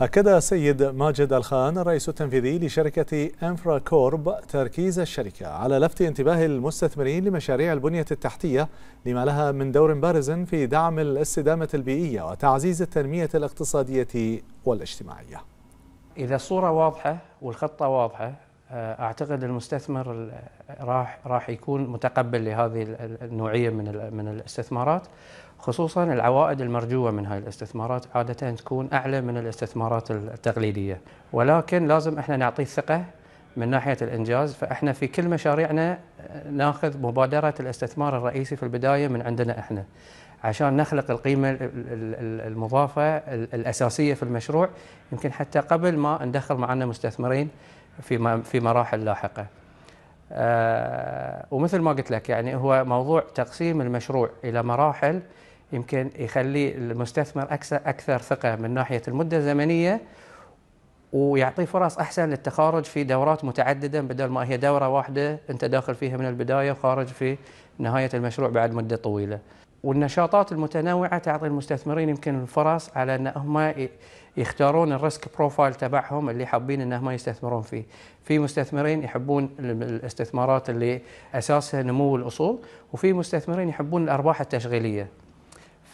أكد سيد ماجد الخان الرئيس التنفيذي لشركة أنفرا كورب تركيز الشركة على لفت انتباه المستثمرين لمشاريع البنية التحتية لما لها من دور بارز في دعم الاستدامة البيئية وتعزيز التنمية الاقتصادية والاجتماعية إذا الصورة واضحة والخطة واضحة آه، اعتقد المستثمر راح راح يكون متقبل لهذه النوعيه من من الاستثمارات خصوصا العوائد المرجوه من هاي الاستثمارات عاده تكون اعلى من الاستثمارات التقليديه ولكن لازم احنا نعطيه الثقه من ناحيه الانجاز فاحنا في كل مشاريعنا آه، ناخذ مبادره الاستثمار الرئيسي في البدايه من عندنا احنا عشان نخلق القيمه المضافه الاساسيه في المشروع يمكن حتى قبل ما ندخل معنا مستثمرين في في مراحل لاحقه. آه، ومثل ما قلت لك يعني هو موضوع تقسيم المشروع الى مراحل يمكن يخلي المستثمر اكثر اكثر ثقه من ناحيه المده الزمنيه ويعطيه فرص احسن للتخارج في دورات متعدده بدل ما هي دوره واحده انت داخل فيها من البدايه وخارج في نهايه المشروع بعد مده طويله. والنشاطات المتنوعه تعطي المستثمرين يمكن الفرص على ان هم يختارون الريسك بروفايل تبعهم اللي حابين انهم يستثمرون فيه. في مستثمرين يحبون الاستثمارات اللي اساسها نمو الاصول وفي مستثمرين يحبون الارباح التشغيليه.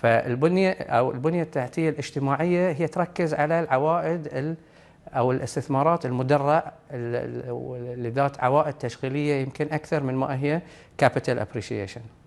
فالبنيه او البنيه التحتيه الاجتماعيه هي تركز على العوائد او الاستثمارات المدرة لذات عوائد تشغيليه يمكن اكثر من ما هي كابيتال ابريشيشن.